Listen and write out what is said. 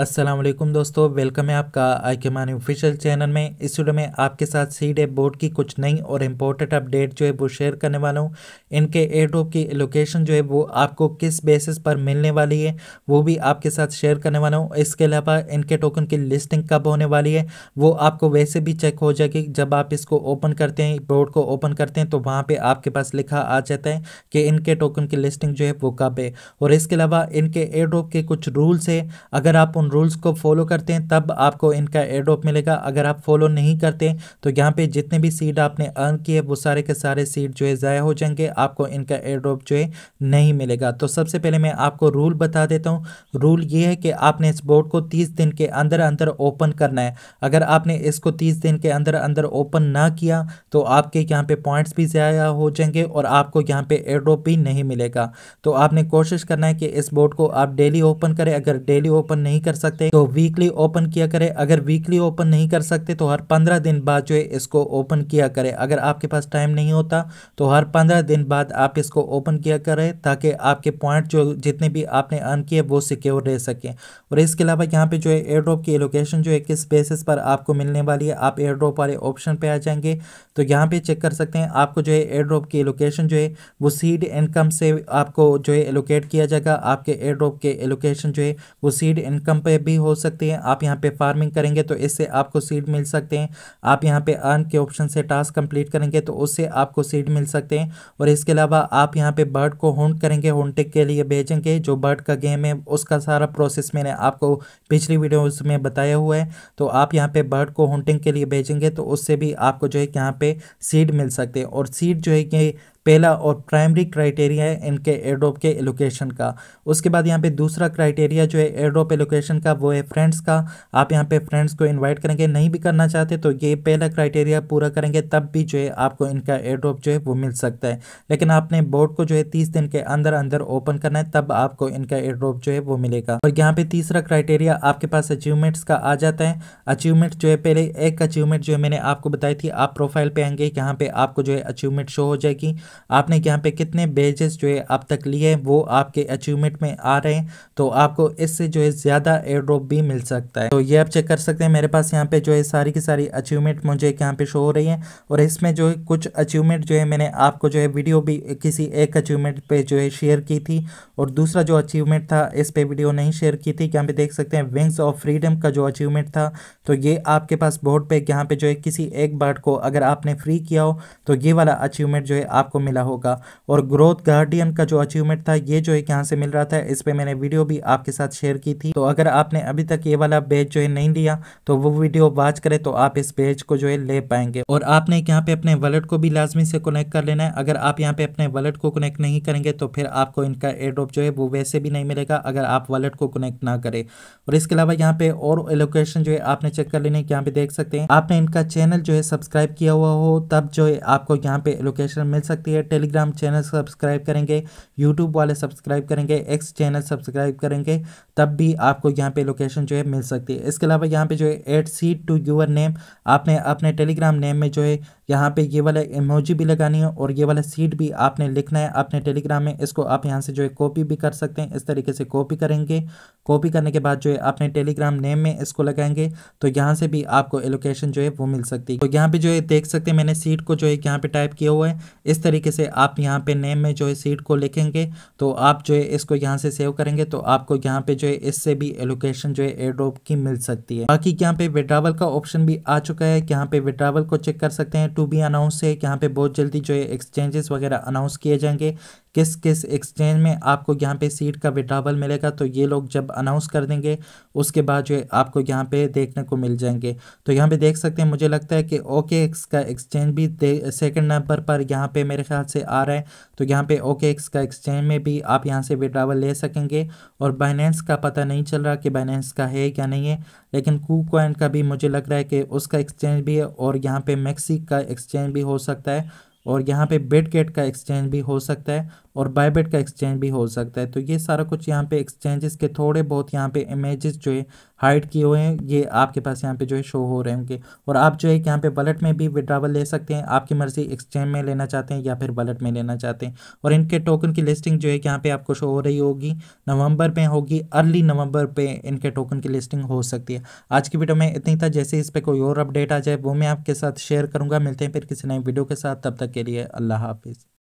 असलम दोस्तों वेलकम है आपका आई के मानी ऑफिशियल चैनल में इस वीडियो में आपके साथ सी डे बोर्ड की कुछ नई और इम्पोर्टेंट अपडेट जो है वो शेयर करने वाला हूँ इनके एयरड्रॉप की लोकेशन जो है वो आपको किस बेसिस पर मिलने वाली है वो भी आपके साथ शेयर करने वाला हूँ इसके अलावा इनके टोकन की लिस्टिंग कब होने वाली है वो आपको वैसे भी चेक हो जाएगी जब आप इसको ओपन करते हैं बोर्ड को ओपन करते हैं तो वहाँ पर आपके पास लिखा आ जाता है कि इनके टोकन की लिस्टिंग जो है वो कब है और इसके अलावा इनके एयरड्रॉप के कुछ रूल्स है अगर आप उन रूल्स को फॉलो करते हैं तब आपको इनका एड्रॉप मिलेगा अगर आप फॉलो नहीं करते तो यहाँ पे जितने भी सीड आपने अर्न किए वो सारे के सारे सीड जो है ज़ाया हो जाएंगे आपको इनका एड्रॉप जो है नहीं मिलेगा तो सबसे पहले मैं आपको रूल बता देता हूँ रूल ये है कि आपने इस बोर्ड को तीस दिन के अंदर अंदर ओपन करना है अगर आपने इसको तीस दिन के अंदर अंदर ओपन ना किया तो आपके यहाँ पर पॉइंट्स भी ज़ाया हो जाएंगे और आपको यहाँ पे एड्रॉप भी नहीं मिलेगा तो आपने कोशिश करना है कि इस बोर्ड को आप डेली ओपन करें अगर डेली ओपन नहीं कर सकते तो वीकली ओपन किया करें अगर वीकली ओपन नहीं कर सकते तो हर पंद्रह दिन बाद जो है इसको ओपन किया करें अगर आपके पास टाइम नहीं होता तो हर पंद्रह दिन बाद आप इसको ओपन किया करें ताकि आपके पॉइंट जो जितने भी आपने अर्न किए वो सिक्योर रह सकें और इसके अलावा यहाँ पर जो है एयर ड्रॉप की लोकेशन जो है किस बेसिस पर आपको मिलने वाली है आप एयर ड्रॉप वाले ऑप्शन पर आ जाएंगे तो यहाँ पर चेक कर सकते हैं आपको जो है एयर ड्रॉप की लोकेशन जो है वो सीड इनकम से आपको जो है एलोकेट किया जाएगा आपके एयर ड्रॉप के एलोकेशन जो है वो सीड इनकम पे भी हो सकती है आप यहाँ पे फार्मिंग करेंगे तो इससे आपको सीड मिल सकते हैं आप यहाँ पे अर्न के ऑप्शन से टास्क कंप्लीट करेंगे तो उससे आपको सीड मिल सकते हैं और इसके अलावा आप यहाँ पे बर्ड को होंट करेंगे होंटिक के लिए भेजेंगे जो बर्ड का गेम है उसका सारा प्रोसेस मैंने आपको पिछली वीडियो में बताया हुआ है तो आप यहाँ पे बर्ड को होंटिंग के लिए भेजेंगे तो उससे भी आपको जो है यहाँ पे सीड मिल सकते हैं और सीड जो है कि पहला और प्राइमरी क्राइटेरिया है इनके एयरड्रॉप के एलोकेशन का उसके बाद यहाँ पे दूसरा क्राइटेरिया जो है एयरड्रॉप एलोकेशन का वो है फ्रेंड्स का आप यहाँ पे फ्रेंड्स को इन्वाइट करेंगे नहीं भी करना चाहते तो ये पहला क्राइटेरिया पूरा करेंगे तब भी जो है आपको इनका एयरड्रॉप जो है वो मिल सकता है लेकिन आपने बोर्ड को जो है तीस दिन के अंदर अंदर ओपन करना है तब आपको इनका एयरड्रॉप जो है वो मिलेगा और यहाँ पे तीसरा क्राइटेरिया आपके पास अचीवमेंट्स का आ जाता है अचीवमेंट जो है पहले एक अचीवमेंट जो है मैंने आपको बताई थी आप प्रोफाइल पर आएंगे यहाँ पर आपको जो है अचीवमेंट शो हो जाएगी आपने यहाँ पे कितने बेजेस जो है अब तक लिए वो आपके अचीवमेंट में आ रहे हैं तो आपको इससे जो है ज़्यादा एयरड्रॉप भी मिल सकता है तो ये आप चेक कर सकते हैं मेरे पास यहाँ पे जो है सारी की सारी अचीवमेंट मुझे यहाँ पे शो हो रही है और इसमें जो है कुछ अचीवमेंट जो है मैंने आपको जो है वीडियो भी किसी एक अचीवमेंट पर जो है शेयर की थी और दूसरा जो अचीवमेंट था इस पर वीडियो नहीं शेयर की थी यहाँ पे देख सकते हैं विंग्स ऑफ फ्रीडम का जो अचीवमेंट था तो ये आपके पास बोर्ड पे यहाँ पे जो है किसी एक बार्ड को अगर आपने फ्री किया हो तो ये वाला अचीवमेंट जो है आपको मिला होगा और ग्रोथ गार्डियन का जो अचीवमेंट था ये जो है यहाँ से मिल रहा था इस पर मैंने वीडियो भी आपके साथ शेयर की थी तो अगर आपने अभी तक ये वाला बैच जो है नहीं लिया तो वो वीडियो वॉच करे तो आप इस बैच को जो है ले पाएंगे और आपने यहाँ पे अपने वॉलेट को भी लाजमी से कनेक्ट कर लेना है अगर आप यहाँ पे अपने वॉलेट को कनेक्ट नहीं करेंगे तो फिर आपको इनका एड्रॉप जो है वो वैसे भी नहीं मिलेगा अगर आप वॉलेट को कनेक्ट ना करें और इसके अलावा यहाँ पे और एलोकेशन जो है आपने चेक कर लेने यहाँ पे देख सकते हैं आपने इनका चैनल जो है सब्सक्राइब किया हुआ हो तब जो है आपको यहाँ पे एलोकेशन मिल सकती है है टेलीग्राम चैनल सब्सक्राइब करेंगे यूट्यूब वाले सब्सक्राइब करेंगे एक्स चैनल सब्सक्राइब करेंगे तब भी आपको यहाँ पे लोकेशन जो है मिल सकती है इसके अलावा यहाँ पे जो है add seat to your name आपने अपने टेलीग्राम नेम में जो है यहाँ पे ये वाला इमोजी भी लगानी है और ये वाला सीट भी आपने लिखना है अपने टेलीग्राम में इसको आप यहाँ से जो है कॉपी भी कर सकते हैं इस तरीके से कॉपी करेंगे कॉपी करने के बाद जो है अपने टेलीग्राम नेम में इसको लगाएंगे तो यहाँ से भी आपको एलोकेशन जो है वो मिल सकती है तो यहाँ पे जो है देख सकते हैं मैंने सीट को जो है यहाँ पे टाइप किया हुआ है इस तरीके तरीके से आप यहाँ पे नेम में जो है सीट को लिखेंगे तो आप जो है इसको यहाँ से सेव करेंगे तो आपको यहाँ पे जो है इससे भी एलोकेशन जो है एयरड्रॉप की मिल सकती है बाकी यहाँ पे विड्रावल का ऑप्शन भी आ चुका है यहाँ पे विड्रावल को चेक कर सकते हैं टू बी अनाउंस है यहाँ पे बहुत जल्दी जो है एक्सचेंजेस वगैरह अनाउंस किए जाएंगे किस किस एक्सचेंज में आपको यहाँ पे सीट का विड्रावल मिलेगा तो ये लोग जब अनाउंस कर देंगे उसके बाद जो है आपको यहाँ पे देखने को मिल जाएंगे तो यहाँ पे देख सकते हैं मुझे लगता है कि ओके एक्स का एक्सचेंज भी सेकंड नंबर पर यहाँ पे मेरे ख्याल से आ रहा है तो यहाँ पे ओके एक्स का एक्सचेंज में भी आप यहाँ से विड्रावल ले सकेंगे और बाइनेंस का पता नहीं चल रहा कि बाइनेंस का है या नहीं है लेकिन कूकॉइन कॉइन का भी मुझे लग रहा है कि उसका एक्सचेंज भी है और यहाँ पे मैक्सी का एक्सचेंज भी हो सकता है और यहाँ पे बेड का एक्सचेंज भी हो सकता है और बायबेट का एक्सचेंज भी हो सकता है तो ये सारा कुछ यहाँ पे एक्सचेंजेस के थोड़े बहुत यहाँ पे इमेजेस जो है हाइड किए हुए हैं ये आपके पास यहाँ पे जो है शो हो रहे होंगे और आप जो है यहाँ पे वॉलेट में भी विड्रावल ले सकते हैं आपकी मर्जी एक्सचेंज में लेना चाहते हैं या फिर वॉलेट में लेना चाहते हैं और इनके टोकन की लिस्टिंग जो है यहाँ पे आपको शो हो रही होगी नवंबर में होगी अर्ली नवंबर पे इनके टोकन की लिस्टिंग हो सकती है आज की वीडियो में इतनी था जैसे इस पर कोई और अपडेट आ जाए वो मैं आपके साथ शेयर करूँगा मिलते हैं फिर किसी नए वीडियो के साथ तब तक के लिए अल्लाह हाफिज़